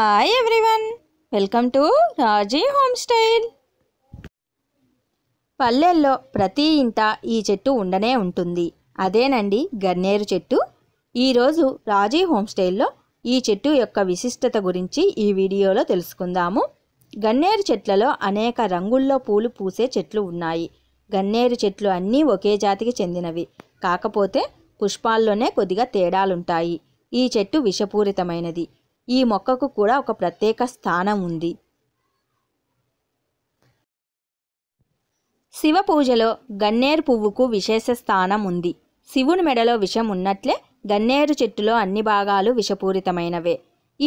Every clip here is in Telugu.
hi everyone welcome to Raji home style పల్లెల్లో ప్రతి ఇంట ఈ చెట్టు ఉండనే ఉంటుంది అదేనండి గన్నేరు చెట్టు ఈరోజు రాజీ హోమ్ స్టైల్లో ఈ చెట్టు యొక్క విశిష్టత గురించి ఈ వీడియోలో తెలుసుకుందాము గన్నేరు చెట్లలో అనేక రంగుల్లో పూలు పూసే చెట్లు ఉన్నాయి గన్నేరు చెట్లు అన్నీ ఒకే జాతికి చెందినవి కాకపోతే పుష్పాల్లోనే కొద్దిగా తేడాలుంటాయి ఈ చెట్టు విషపూరితమైనది ఈ మొక్కకు కూడా ఒక ప్రత్యేక స్థానం ఉంది శివ పూజలో గన్నేరు పువ్వుకు విశేష స్థానం ఉంది శివుని మెడలో విషం ఉన్నట్లే గన్నేరు చెట్టులో అన్ని భాగాలు విషపూరితమైనవే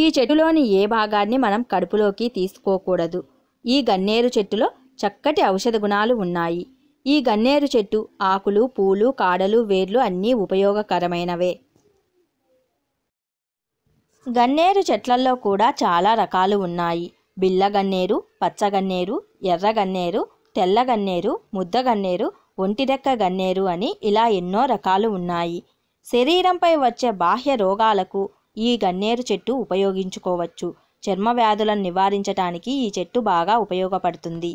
ఈ చెట్టులోని ఏ భాగాన్ని మనం కడుపులోకి తీసుకోకూడదు ఈ గన్నేరు చెట్టులో చక్కటి ఔషధ గుణాలు ఉన్నాయి ఈ గన్నేరు చెట్టు ఆకులు పూలు కాడలు వేర్లు అన్నీ ఉపయోగకరమైనవే గన్నేరు చెట్లల్లో కూడా చాలా రకాలు ఉన్నాయి బిల్లగన్నేరు పచ్చగన్నేరు ఎర్రగన్నేరు తెల్లగన్నేరు ముద్దగన్నేరు ఒంటిరెక్క గన్నేరు అని ఇలా ఎన్నో రకాలు ఉన్నాయి శరీరంపై వచ్చే బాహ్య రోగాలకు ఈ గన్నేరు చెట్టు ఉపయోగించుకోవచ్చు చర్మ వ్యాధులను నివారించటానికి ఈ చెట్టు బాగా ఉపయోగపడుతుంది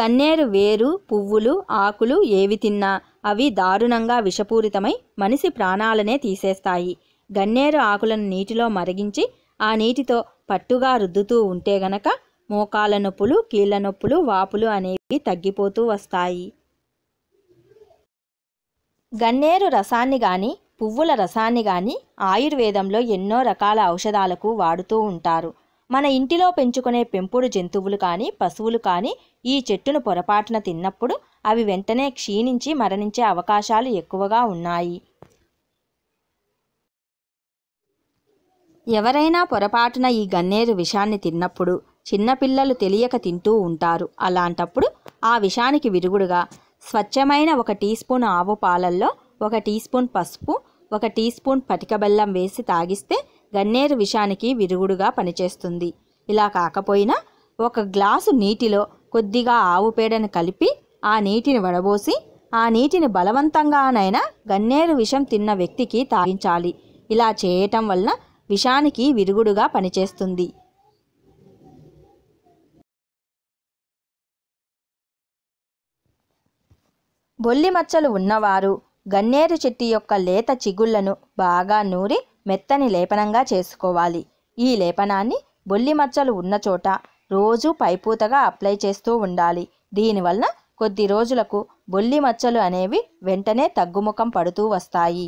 గన్నేరు వేరు పువ్వులు ఆకులు ఏవి తిన్నా అవి దారుణంగా విషపూరితమై మనిషి ప్రాణాలనే తీసేస్తాయి గన్నేరు ఆకులను నీటిలో మరిగించి ఆ నీటితో పట్టుగా రుద్దుతూ ఉంటే గనక మోకాల నొప్పులు కీళ్ళ నొప్పులు వాపులు అనేవి తగ్గిపోతూ వస్తాయి గన్నేరు రసాన్ని గాని పువ్వుల రసాన్ని గాని ఆయుర్వేదంలో ఎన్నో రకాల ఔషధాలకు వాడుతూ ఉంటారు మన ఇంటిలో పెంచుకునే పెంపుడు జంతువులు కానీ పశువులు కానీ ఈ చెట్టును పొరపాటున తిన్నప్పుడు అవి వెంటనే క్షీణించి మరణించే అవకాశాలు ఎక్కువగా ఉన్నాయి ఎవరైనా పొరపాటున ఈ గన్నేరు విషాన్ని తిన్నప్పుడు చిన్నపిల్లలు తెలియక తింటూ ఉంటారు అలాంటప్పుడు ఆ విషానికి విరుగుడుగా స్వచ్ఛమైన ఒక టీ స్పూన్ ఆవు పాలల్లో ఒక టీ స్పూన్ పసుపు ఒక టీ స్పూన్ పటిక బెల్లం వేసి తాగిస్తే గన్నేరు విషానికి విరుగుడుగా పనిచేస్తుంది ఇలా కాకపోయినా ఒక గ్లాసు నీటిలో కొద్దిగా ఆవు పేడను కలిపి ఆ నీటిని వడబోసి ఆ నీటిని బలవంతంగానైనా గన్నేరు విషం తిన్న వ్యక్తికి తాగించాలి ఇలా చేయటం వలన విషానికి విరుగుడుగా పనిచేస్తుంది బొల్లి మచ్చలు ఉన్నవారు గన్నేరు చెట్టు యొక్క లేత చిగుళ్లను బాగా నూరి మెత్తని లేపనంగా చేసుకోవాలి ఈ లేపనాన్ని బొల్లి మచ్చలు ఉన్న చోట రోజు పైపూతగా అప్లై చేస్తూ ఉండాలి దీనివల్ల కొద్ది రోజులకు బొల్లి మచ్చలు అనేవి వెంటనే తగ్గుముఖం పడుతూ వస్తాయి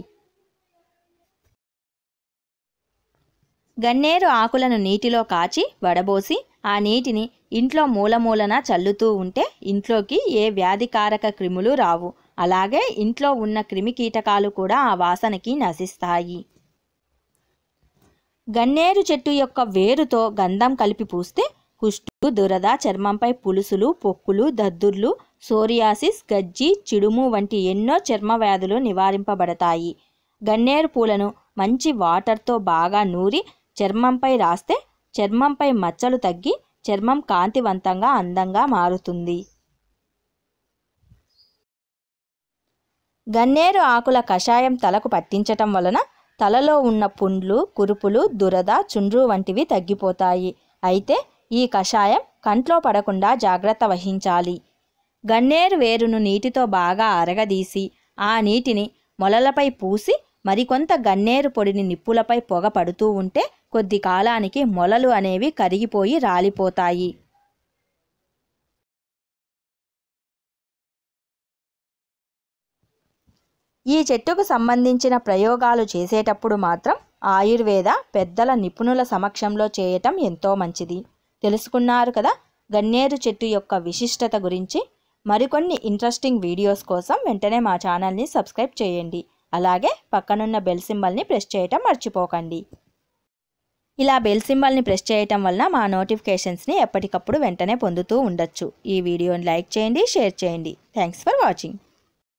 గన్నేరు ఆకులను నీటిలో కాచి వడబోసి ఆ నీటిని ఇంట్లో మూలమూలన చల్లుతూ ఉంటే ఇంట్లోకి ఏ వ్యాధికారక క్రిములు రావు అలాగే ఇంట్లో ఉన్న క్రిమి కీటకాలు కూడా ఆ వాసనకి నశిస్తాయి గన్నేరు చెట్టు యొక్క వేరుతో గంధం కలిపి పూస్తే కుష్టు దురద చర్మంపై పులుసులు పొక్కులు దద్దుర్లు సోరియాసిస్ గజ్జి చిడుము వంటి ఎన్నో చర్మ వ్యాధులు నివారింపబడతాయి గన్నేరు పూలను మంచి వాటర్తో బాగా నూరి చర్మంపై రాస్తే చర్మంపై మచ్చలు తగ్గి చర్మం కాంతివంతంగా అందంగా మారుతుంది గన్నేరు ఆకుల కషాయం తలకు పట్టించటం వలన తలలో ఉన్న పుండ్లు కురుపులు దురద చుండ్రు వంటివి తగ్గిపోతాయి అయితే ఈ కషాయం కంట్లో పడకుండా జాగ్రత్త వహించాలి గన్నేరు వేరును నీటితో బాగా అరగదీసి ఆ నీటిని మొలలపై పూసి మరికొంత గన్నేరు పొడిని నిప్పులపై పొగ పడుతూ ఉంటే కొద్ది కాలానికి మొలలు అనేవి కరిగిపోయి రాలిపోతాయి ఈ చెట్టుకు సంబంధించిన ప్రయోగాలు చేసేటప్పుడు మాత్రం ఆయుర్వేద పెద్దల నిపుణుల సమక్షంలో చేయటం ఎంతో మంచిది తెలుసుకున్నారు కదా గన్నేరు చెట్టు యొక్క విశిష్టత గురించి మరికొన్ని ఇంట్రెస్టింగ్ వీడియోస్ కోసం వెంటనే మా ఛానల్ని సబ్స్క్రైబ్ చేయండి అలాగే పక్కనున్న బెల్ సింబల్ని ప్రెస్ చేయటం మర్చిపోకండి ఇలా బెల్ సింబల్ని ప్రెస్ చేయటం వలన మా నోటిఫికేషన్స్ని ఎప్పటికప్పుడు వెంటనే పొందుతూ ఉండొచ్చు ఈ వీడియోని లైక్ చేయండి షేర్ చేయండి థ్యాంక్స్ ఫర్ వాచింగ్